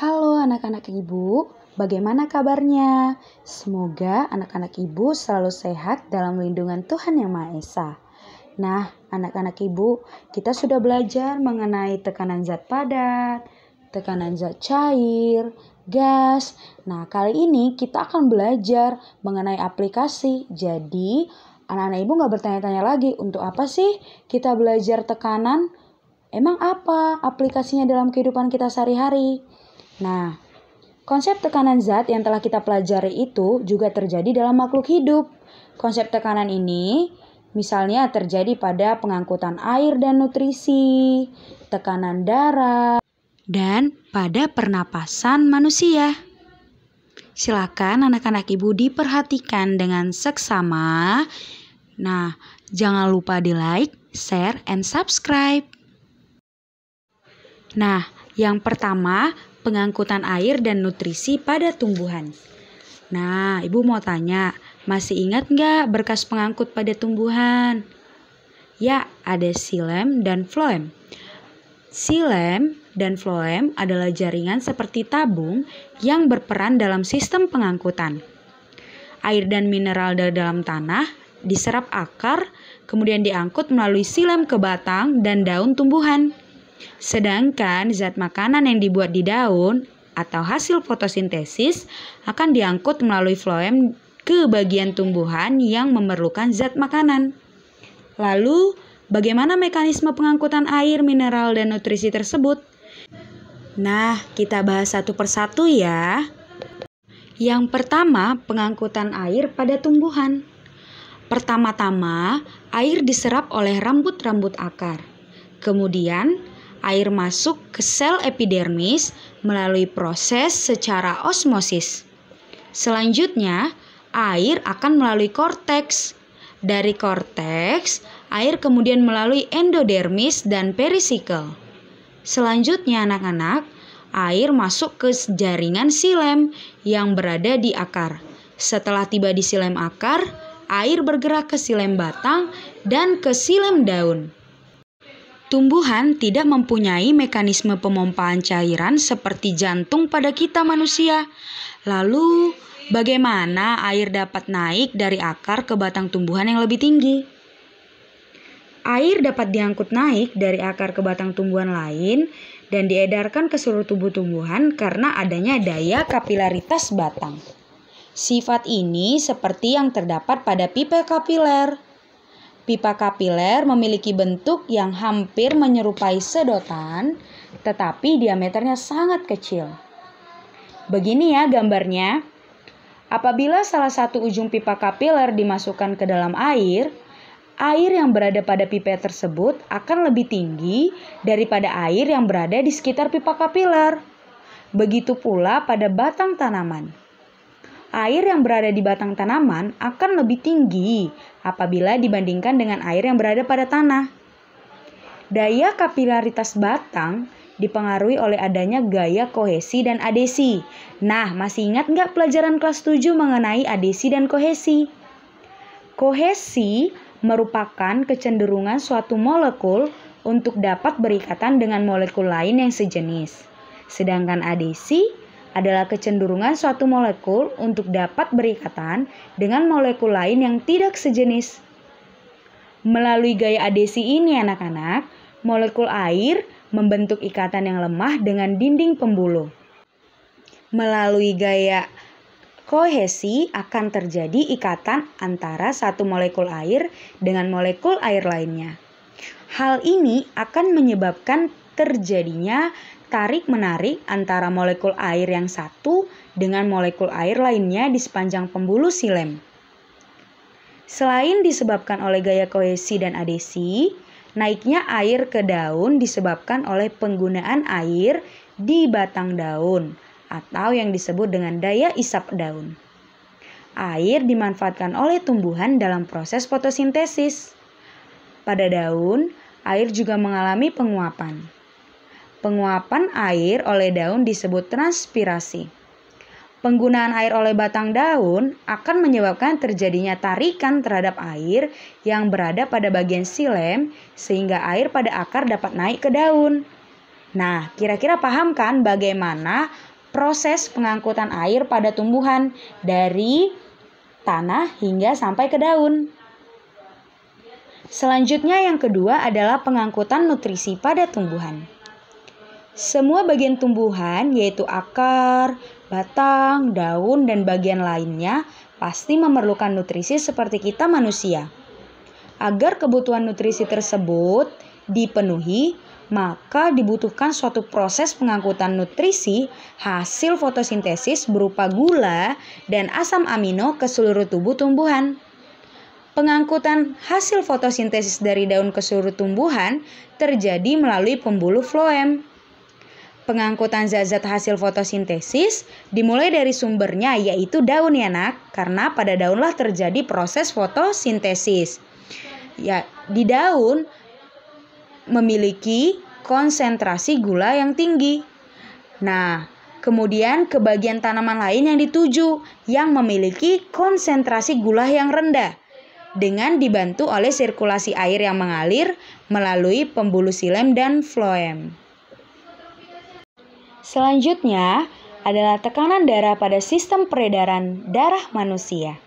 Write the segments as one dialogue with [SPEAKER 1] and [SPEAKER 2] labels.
[SPEAKER 1] Halo anak-anak ibu, bagaimana kabarnya? Semoga anak-anak ibu selalu sehat dalam lindungan Tuhan Yang Maha Esa. Nah, anak-anak ibu, kita sudah belajar mengenai tekanan zat padat, tekanan zat cair, gas. Nah, kali ini kita akan belajar mengenai aplikasi. Jadi, anak-anak ibu nggak bertanya-tanya lagi untuk apa sih kita belajar tekanan, Emang apa aplikasinya dalam kehidupan kita sehari-hari? Nah, konsep tekanan zat yang telah kita pelajari itu juga terjadi dalam makhluk hidup. Konsep tekanan ini misalnya terjadi pada pengangkutan air dan nutrisi, tekanan darah, dan pada pernapasan manusia. Silakan anak-anak ibu diperhatikan dengan seksama. Nah, jangan lupa di like, share, and subscribe. Nah, yang pertama pengangkutan air dan nutrisi pada tumbuhan. Nah, Ibu mau tanya, masih ingat nggak berkas pengangkut pada tumbuhan? Ya, ada silem dan floem. Silem dan floem adalah jaringan seperti tabung yang berperan dalam sistem pengangkutan. Air dan mineral dari dalam tanah diserap akar, kemudian diangkut melalui silem ke batang dan daun tumbuhan. Sedangkan zat makanan yang dibuat di daun atau hasil fotosintesis akan diangkut melalui floem ke bagian tumbuhan yang memerlukan zat makanan. Lalu, bagaimana mekanisme pengangkutan air, mineral, dan nutrisi tersebut? Nah, kita bahas satu persatu ya. Yang pertama, pengangkutan air pada tumbuhan. Pertama-tama, air diserap oleh rambut-rambut akar. Kemudian, air masuk ke sel epidermis melalui proses secara osmosis. Selanjutnya, air akan melalui korteks. Dari korteks, air kemudian melalui endodermis dan perisikel. Selanjutnya, anak-anak, air masuk ke jaringan silem yang berada di akar. Setelah tiba di silem akar, air bergerak ke silem batang dan ke silem daun. Tumbuhan tidak mempunyai mekanisme pemompaan cairan seperti jantung pada kita manusia. Lalu, bagaimana air dapat naik dari akar ke batang tumbuhan yang lebih tinggi? Air dapat diangkut naik dari akar ke batang tumbuhan lain dan diedarkan ke seluruh tubuh tumbuhan karena adanya daya kapilaritas batang. Sifat ini seperti yang terdapat pada pipa kapiler. Pipa kapiler memiliki bentuk yang hampir menyerupai sedotan, tetapi diameternya sangat kecil. Begini ya gambarnya. Apabila salah satu ujung pipa kapiler dimasukkan ke dalam air, air yang berada pada pipa tersebut akan lebih tinggi daripada air yang berada di sekitar pipa kapiler. Begitu pula pada batang tanaman air yang berada di batang tanaman akan lebih tinggi apabila dibandingkan dengan air yang berada pada tanah. Daya kapilaritas batang dipengaruhi oleh adanya gaya kohesi dan adesi. Nah, masih ingat nggak pelajaran kelas 7 mengenai adesi dan kohesi? Kohesi merupakan kecenderungan suatu molekul untuk dapat berikatan dengan molekul lain yang sejenis. Sedangkan adesi adalah kecenderungan suatu molekul untuk dapat berikatan dengan molekul lain yang tidak sejenis. Melalui gaya adesi ini anak-anak, molekul air membentuk ikatan yang lemah dengan dinding pembuluh. Melalui gaya kohesi akan terjadi ikatan antara satu molekul air dengan molekul air lainnya. Hal ini akan menyebabkan terjadinya tarik-menarik antara molekul air yang satu dengan molekul air lainnya di sepanjang pembuluh silem. Selain disebabkan oleh gaya kohesi dan adesi, naiknya air ke daun disebabkan oleh penggunaan air di batang daun atau yang disebut dengan daya isap daun. Air dimanfaatkan oleh tumbuhan dalam proses fotosintesis. Pada daun, air juga mengalami penguapan. Penguapan air oleh daun disebut transpirasi. Penggunaan air oleh batang daun akan menyebabkan terjadinya tarikan terhadap air yang berada pada bagian silem sehingga air pada akar dapat naik ke daun. Nah, kira-kira paham kan bagaimana proses pengangkutan air pada tumbuhan dari tanah hingga sampai ke daun? Selanjutnya yang kedua adalah pengangkutan nutrisi pada tumbuhan. Semua bagian tumbuhan, yaitu akar, batang, daun, dan bagian lainnya, pasti memerlukan nutrisi seperti kita manusia. Agar kebutuhan nutrisi tersebut dipenuhi, maka dibutuhkan suatu proses pengangkutan nutrisi hasil fotosintesis berupa gula dan asam amino ke seluruh tubuh tumbuhan. Pengangkutan hasil fotosintesis dari daun ke seluruh tumbuhan terjadi melalui pembuluh floem. Pengangkutan zat-zat hasil fotosintesis dimulai dari sumbernya yaitu daun ya nak, karena pada daunlah terjadi proses fotosintesis. Ya, di daun memiliki konsentrasi gula yang tinggi. Nah, kemudian ke bagian tanaman lain yang dituju yang memiliki konsentrasi gula yang rendah dengan dibantu oleh sirkulasi air yang mengalir melalui pembuluh silem dan floem. Selanjutnya adalah tekanan darah pada sistem peredaran darah manusia.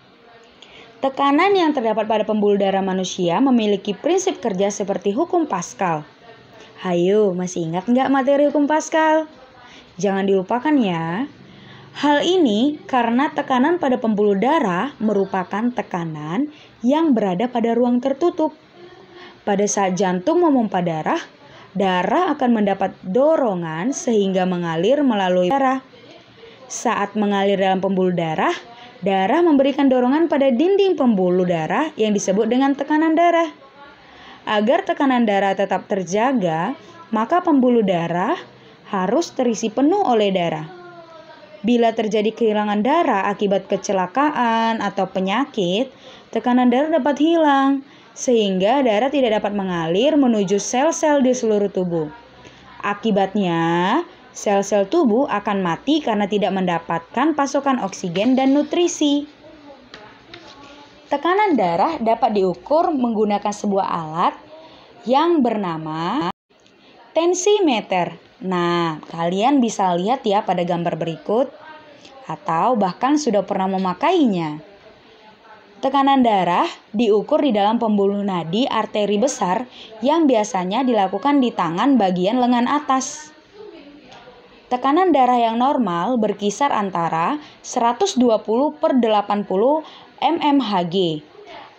[SPEAKER 1] Tekanan yang terdapat pada pembuluh darah manusia memiliki prinsip kerja seperti hukum Pascal. Hayo, masih ingat nggak materi hukum Pascal? Jangan dilupakan ya. Hal ini karena tekanan pada pembuluh darah merupakan tekanan yang berada pada ruang tertutup. Pada saat jantung memompa darah, darah akan mendapat dorongan sehingga mengalir melalui darah. Saat mengalir dalam pembuluh darah, darah memberikan dorongan pada dinding pembuluh darah yang disebut dengan tekanan darah. Agar tekanan darah tetap terjaga, maka pembuluh darah harus terisi penuh oleh darah. Bila terjadi kehilangan darah akibat kecelakaan atau penyakit, tekanan darah dapat hilang sehingga darah tidak dapat mengalir menuju sel-sel di seluruh tubuh. Akibatnya, sel-sel tubuh akan mati karena tidak mendapatkan pasokan oksigen dan nutrisi. Tekanan darah dapat diukur menggunakan sebuah alat yang bernama tensimeter. Nah, kalian bisa lihat ya pada gambar berikut atau bahkan sudah pernah memakainya. Tekanan darah diukur di dalam pembuluh nadi arteri besar yang biasanya dilakukan di tangan bagian lengan atas. Tekanan darah yang normal berkisar antara 120 per 80 mmHg.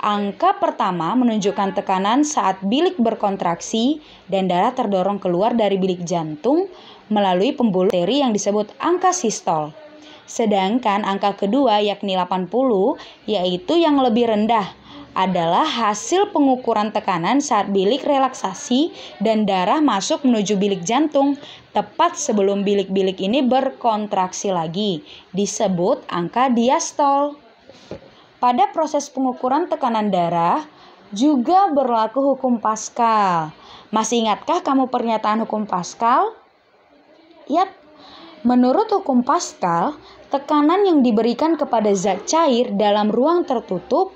[SPEAKER 1] Angka pertama menunjukkan tekanan saat bilik berkontraksi dan darah terdorong keluar dari bilik jantung melalui pembuluh arteri yang disebut angka sistol. Sedangkan angka kedua yakni 80 yaitu yang lebih rendah adalah hasil pengukuran tekanan saat bilik relaksasi dan darah masuk menuju bilik jantung tepat sebelum bilik-bilik ini berkontraksi lagi disebut angka diastol. Pada proses pengukuran tekanan darah juga berlaku hukum Pascal. Masih ingatkah kamu pernyataan hukum Pascal? Yap, Menurut hukum Pascal, tekanan yang diberikan kepada zat cair dalam ruang tertutup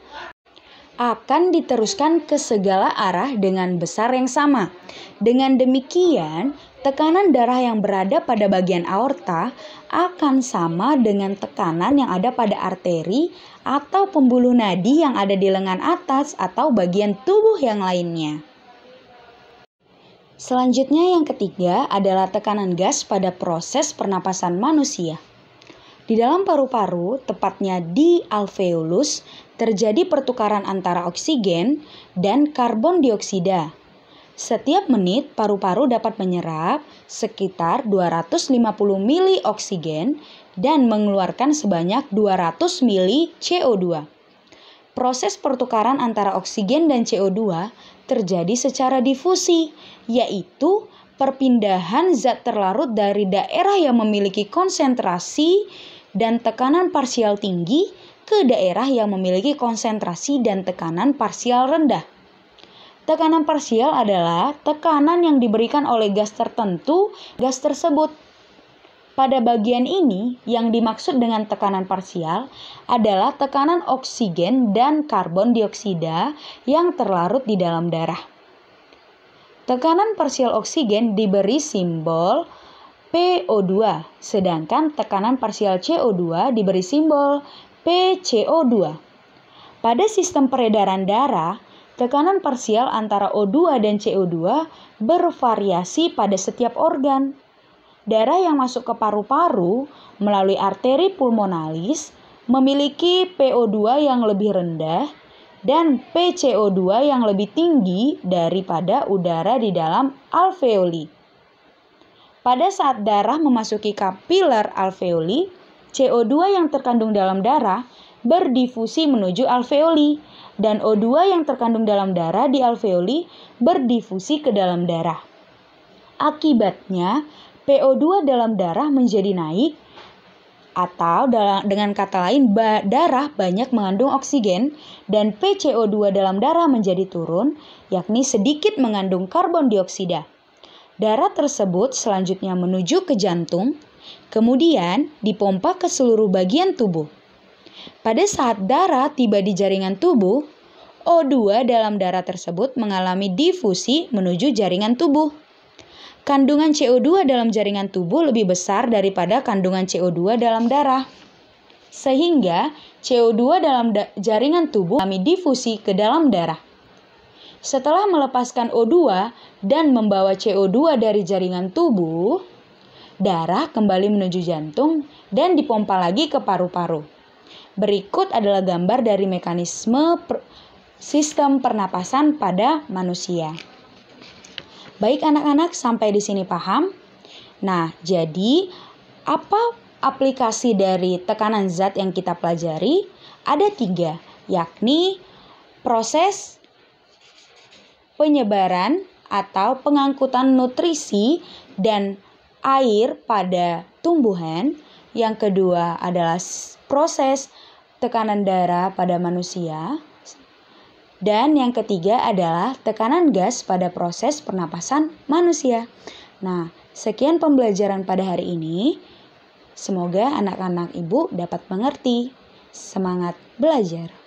[SPEAKER 1] akan diteruskan ke segala arah dengan besar yang sama. Dengan demikian, tekanan darah yang berada pada bagian aorta akan sama dengan tekanan yang ada pada arteri atau pembuluh nadi yang ada di lengan atas atau bagian tubuh yang lainnya. Selanjutnya yang ketiga adalah tekanan gas pada proses pernapasan manusia. Di dalam paru-paru, tepatnya di alveolus, terjadi pertukaran antara oksigen dan karbon dioksida. Setiap menit, paru-paru dapat menyerap sekitar 250 mili oksigen dan mengeluarkan sebanyak 200 mili CO2 proses pertukaran antara oksigen dan CO2 terjadi secara difusi, yaitu perpindahan zat terlarut dari daerah yang memiliki konsentrasi dan tekanan parsial tinggi ke daerah yang memiliki konsentrasi dan tekanan parsial rendah. Tekanan parsial adalah tekanan yang diberikan oleh gas tertentu gas tersebut pada bagian ini, yang dimaksud dengan tekanan parsial adalah tekanan oksigen dan karbon dioksida yang terlarut di dalam darah. Tekanan parsial oksigen diberi simbol PO2, sedangkan tekanan parsial CO2 diberi simbol PCO2. Pada sistem peredaran darah, tekanan parsial antara O2 dan CO2 bervariasi pada setiap organ. Darah yang masuk ke paru-paru melalui arteri pulmonalis memiliki PO2 yang lebih rendah dan PCO2 yang lebih tinggi daripada udara di dalam alveoli. Pada saat darah memasuki kapiler alveoli, CO2 yang terkandung dalam darah berdifusi menuju alveoli dan O2 yang terkandung dalam darah di alveoli berdifusi ke dalam darah. Akibatnya, PO2 dalam darah menjadi naik atau dengan kata lain darah banyak mengandung oksigen dan PCO2 dalam darah menjadi turun yakni sedikit mengandung karbon dioksida. Darah tersebut selanjutnya menuju ke jantung kemudian dipompa ke seluruh bagian tubuh. Pada saat darah tiba di jaringan tubuh, O2 dalam darah tersebut mengalami difusi menuju jaringan tubuh. Kandungan CO2 dalam jaringan tubuh lebih besar daripada kandungan CO2 dalam darah. Sehingga CO2 dalam da jaringan tubuh kami difusi ke dalam darah. Setelah melepaskan O2 dan membawa CO2 dari jaringan tubuh, darah kembali menuju jantung dan dipompa lagi ke paru-paru. Berikut adalah gambar dari mekanisme per sistem pernapasan pada manusia. Baik anak-anak, sampai di sini paham? Nah, jadi apa aplikasi dari tekanan zat yang kita pelajari? Ada tiga, yakni proses penyebaran atau pengangkutan nutrisi dan air pada tumbuhan. Yang kedua adalah proses tekanan darah pada manusia. Dan yang ketiga adalah tekanan gas pada proses pernapasan manusia. Nah, sekian pembelajaran pada hari ini. Semoga anak-anak ibu dapat mengerti. Semangat belajar!